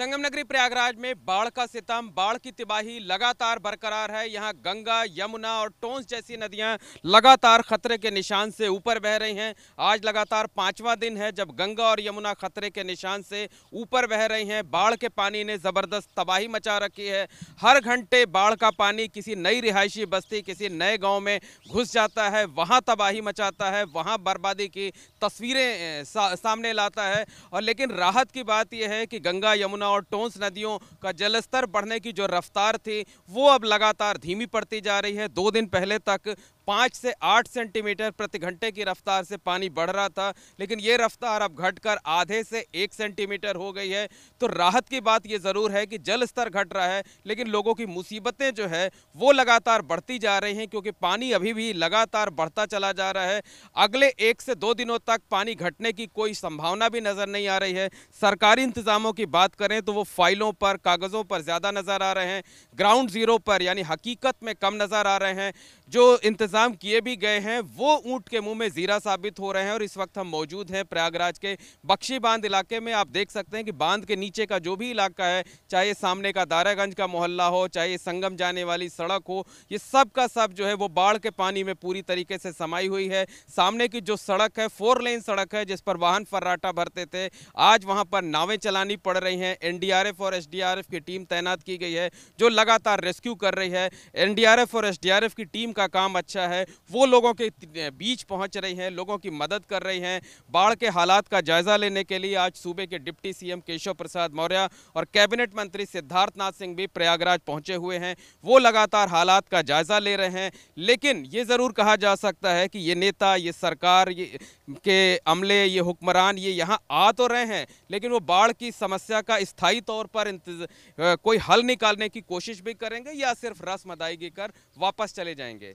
संगम नगरी प्रयागराज में बाढ़ का सितम बाढ़ की तिबाही लगातार बरकरार है यहाँ गंगा यमुना और टोंस जैसी नदियाँ लगातार खतरे के निशान से ऊपर बह रही हैं आज लगातार पाँचवा दिन है जब गंगा और यमुना खतरे के निशान से ऊपर बह रही हैं बाढ़ के पानी ने ज़बरदस्त तबाही मचा रखी है हर घंटे बाढ़ का पानी किसी नई रिहायशी बस्ती किसी नए गाँव में घुस जाता है वहाँ तबाही मचाता है वहाँ बर्बादी की तस्वीरें सामने लाता है और लेकिन राहत की बात यह है कि गंगा यमुना और टोंस नदियों का जलस्तर बढ़ने की जो रफ्तार थी वो अब लगातार धीमी पड़ती जा रही है दो दिन पहले तक पाँच से आठ सेंटीमीटर प्रति घंटे की रफ्तार से पानी बढ़ रहा था लेकिन ये रफ्तार अब घटकर आधे से एक सेंटीमीटर हो गई है तो राहत की बात ये ज़रूर है कि जल स्तर घट रहा है लेकिन लोगों की मुसीबतें जो है वो लगातार बढ़ती जा रही हैं क्योंकि पानी अभी भी लगातार बढ़ता चला जा रहा है अगले एक से दो दिनों तक पानी घटने की कोई संभावना भी नज़र नहीं आ रही है सरकारी इंतज़ामों की बात करें तो वो फाइलों पर कागज़ों पर ज़्यादा नज़र आ रहे हैं ग्राउंड ज़ीरो पर यानी हकीकत में कम नज़र आ रहे हैं जो इंतज़ाम इंतज़ाम किए भी गए हैं वो ऊँट के मुंह में ज़ीरा साबित हो रहे हैं और इस वक्त हम मौजूद हैं प्रयागराज के बख्शी बांध इलाके में आप देख सकते हैं कि बांध के नीचे का जो भी इलाका है चाहे सामने का दारागंज का मोहल्ला हो चाहे संगम जाने वाली सड़क हो ये सब का सब जो है वो बाढ़ के पानी में पूरी तरीके से समाई हुई है सामने की जो सड़क है फोर लेन सड़क है जिस पर वाहन फर्राटा भरते थे आज वहाँ पर नावें चलानी पड़ रही हैं एनडीआरएफ और एस की टीम तैनात की गई है जो लगातार रेस्क्यू कर रही है एनडीआरएफ और एस की टीम का काम अच्छा किया है वो लोगों के बीच पहुंच रही हैं लोगों की मदद कर रही हैं बाढ़ के हालात का जायज़ा लेने के लिए आज सूबे के डिप्टी सीएम केशव प्रसाद मौर्य और कैबिनेट मंत्री सिद्धार्थनाथ सिंह भी प्रयागराज पहुंचे हुए हैं वो लगातार हालात का जायज़ा ले रहे हैं लेकिन ये ज़रूर कहा जा सकता है कि ये नेता ये सरकार ये के अमले ये हुक्मरान ये यहाँ आ तो रहे हैं लेकिन वो बाढ़ की समस्या का स्थायी तौर पर कोई हल निकालने की कोशिश भी करेंगे या सिर्फ रस्म अदायगी कर वापस चले जाएंगे